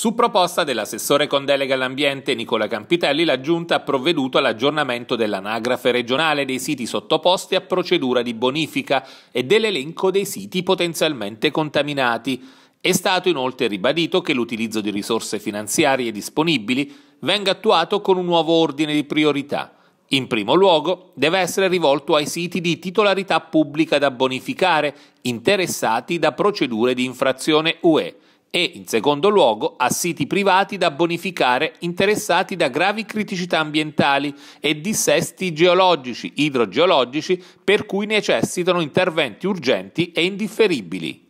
Su proposta dell'assessore con delega all'ambiente Nicola Campitelli, la Giunta ha provveduto all'aggiornamento dell'anagrafe regionale dei siti sottoposti a procedura di bonifica e dell'elenco dei siti potenzialmente contaminati. È stato inoltre ribadito che l'utilizzo di risorse finanziarie disponibili venga attuato con un nuovo ordine di priorità. In primo luogo, deve essere rivolto ai siti di titolarità pubblica da bonificare, interessati da procedure di infrazione UE e, in secondo luogo, a siti privati da bonificare interessati da gravi criticità ambientali e dissesti geologici, idrogeologici, per cui necessitano interventi urgenti e indifferibili.